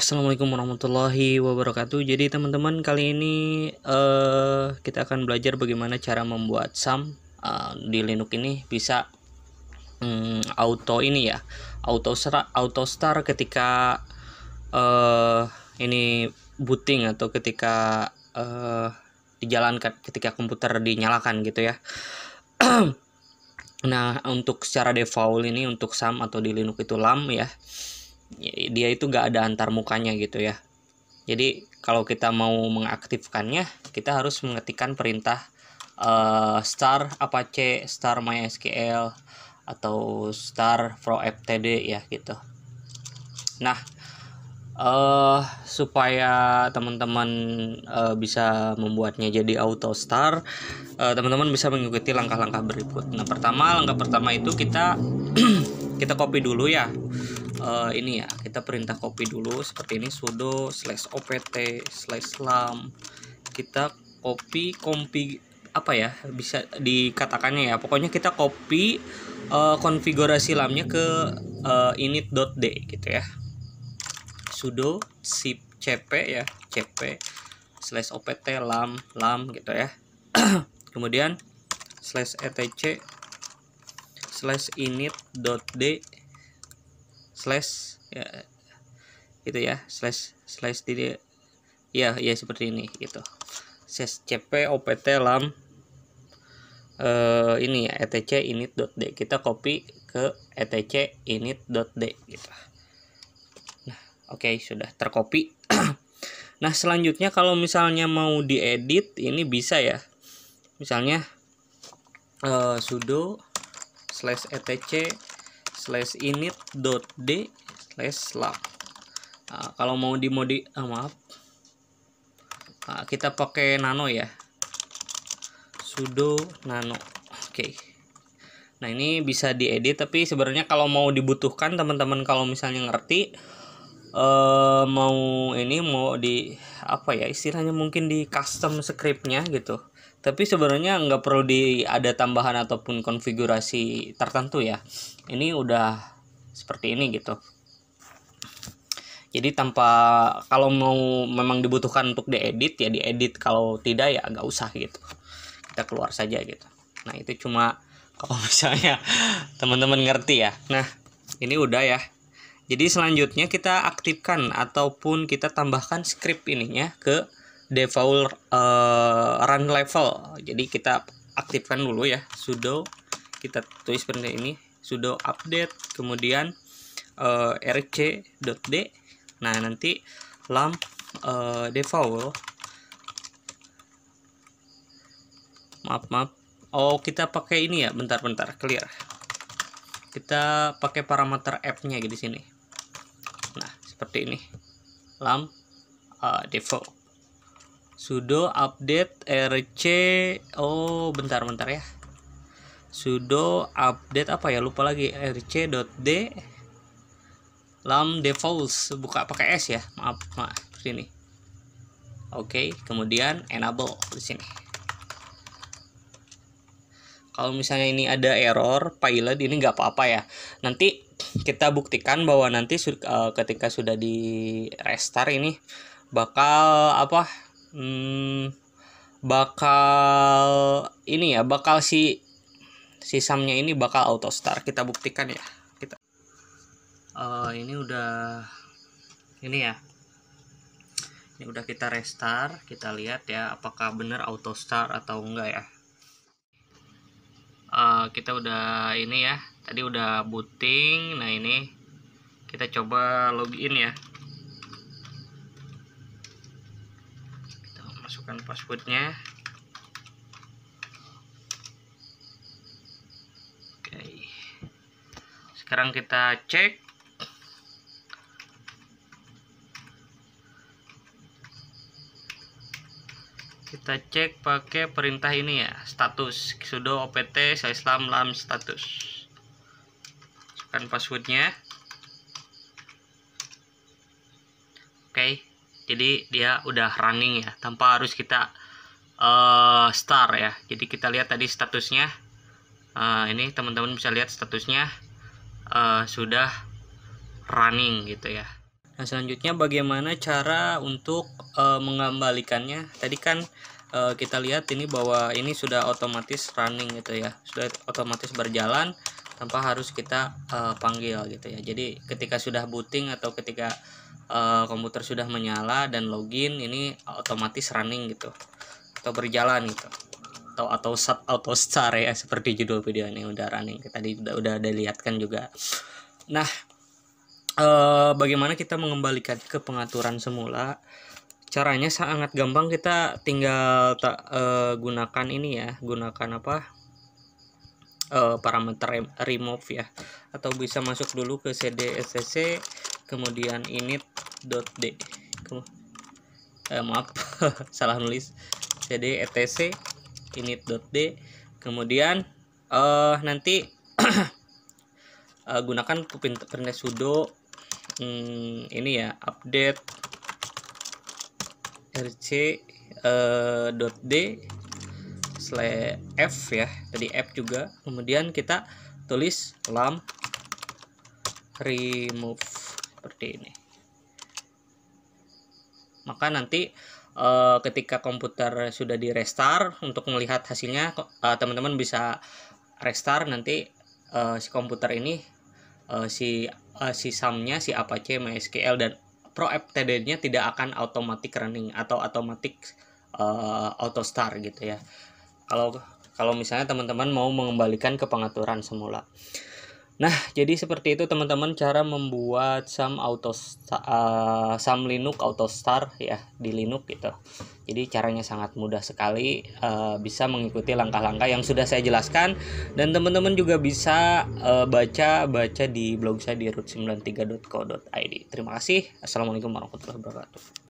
Assalamualaikum warahmatullahi wabarakatuh. Jadi teman-teman kali ini uh, kita akan belajar bagaimana cara membuat sam uh, di Linux ini bisa um, auto ini ya, auto start, auto start ketika uh, ini booting atau ketika uh, dijalankan, ketika komputer dinyalakan gitu ya. nah untuk secara default ini untuk sam atau di Linux itu lam ya dia itu gak ada antar mukanya gitu ya jadi kalau kita mau mengaktifkannya kita harus mengetikkan perintah uh, star apache star mysql atau star pro ftd ya gitu nah uh, supaya teman-teman uh, bisa membuatnya jadi auto star uh, teman-teman bisa mengikuti langkah-langkah berikut nah pertama langkah pertama itu kita kita copy dulu ya uh, ini ya kita perintah copy dulu seperti ini sudo slash opt slash lam kita copy kompi apa ya bisa dikatakannya ya pokoknya kita copy uh, eh, konfigurasi lamnya ke uh, eh, init.d gitu ya sudo sip cp ya cp slash opt lam lam gitu ya kemudian slash etc slash init.d slash ya gitu ya slash slash di ya ya seperti ini gitu slash cp opt lam eh, ini ya etc init.d kita copy ke etc init.d gitu nah oke okay, sudah tercopy nah selanjutnya kalau misalnya mau diedit ini bisa ya misalnya eh, sudo slash etc slash d slash lab nah, kalau mau dimodi ah, maaf nah, kita pakai nano ya sudo nano oke okay. Nah ini bisa diedit tapi sebenarnya kalau mau dibutuhkan teman-teman kalau misalnya ngerti eh, mau ini mau di apa ya istilahnya mungkin di custom scriptnya gitu tapi sebenarnya nggak perlu di ada tambahan ataupun konfigurasi tertentu ya ini udah seperti ini gitu jadi tanpa kalau mau memang dibutuhkan untuk diedit ya diedit kalau tidak ya nggak usah gitu kita keluar saja gitu nah itu cuma kalau misalnya teman-teman ngerti ya nah ini udah ya jadi selanjutnya kita aktifkan ataupun kita tambahkan script ininya ke default uh, run level jadi kita aktifkan dulu ya sudo kita tulis seperti ini sudo update kemudian uh, eh, rc.d nah nanti lamp uh, default maaf maaf oh kita pakai ini ya bentar-bentar clear kita pakai parameter app nya di sini nah seperti ini lamp uh, default sudo update rc oh bentar bentar ya sudo update apa ya lupa lagi rc.d lam defaults buka pakai s ya maaf maaf sini oke kemudian enable di sini kalau misalnya ini ada error pilot ini nggak apa-apa ya nanti kita buktikan bahwa nanti eh, ketika sudah di restart ini bakal apa hmm, bakal ini ya bakal si si ini bakal auto start kita buktikan ya kita uh, ini udah ini ya ini udah kita restart kita lihat ya apakah benar auto start atau enggak ya uh, kita udah ini ya tadi udah booting nah ini kita coba login ya masukkan passwordnya oke sekarang kita cek kita cek pakai perintah ini ya status sudo opt saya islam lam status masukkan passwordnya oke okay jadi dia udah running ya tanpa harus kita uh, eh, start ya jadi kita lihat tadi statusnya uh, ini teman-teman bisa lihat statusnya uh, sudah running gitu ya nah selanjutnya bagaimana cara untuk uh, mengembalikannya tadi kan uh, kita lihat ini bahwa ini sudah otomatis running gitu ya sudah otomatis berjalan tanpa harus kita uh, panggil gitu ya jadi ketika sudah booting atau ketika uh, komputer sudah menyala dan login ini otomatis running gitu atau berjalan gitu atau atau sat auto start ya seperti judul video ini udah running tadi udah udah ada lihatkan juga nah uh, bagaimana kita mengembalikan ke pengaturan semula caranya sangat gampang kita tinggal tak uh, eh, gunakan ini ya gunakan apa uh, parameter remove ya atau bisa masuk dulu ke cd scc kemudian init.d d eh, maaf salah nulis cd etc d kemudian uh, nanti uh, gunakan perintah sudo hmm, ini ya update rc uh, eh, .d slash f ya jadi f juga kemudian kita tulis lam remove seperti ini maka nanti eh, ketika komputer sudah di restart untuk melihat hasilnya eh, teman-teman bisa restart nanti eh, si komputer ini si uh, si SAM-nya si Apache MySQL dan Pro ftd nya tidak akan automatic running atau automatic auto start gitu ya. Kalau kalau misalnya teman-teman mau mengembalikan ke pengaturan semula. Nah, jadi seperti itu teman-teman cara membuat SAM auto uh, SAM Linux Autostar ya di Linux gitu. Jadi caranya sangat mudah sekali uh, bisa mengikuti langkah-langkah yang sudah saya jelaskan dan teman-teman juga bisa baca-baca eh, uh, di blog saya di root93.co.id. Terima kasih. Assalamualaikum warahmatullahi wabarakatuh.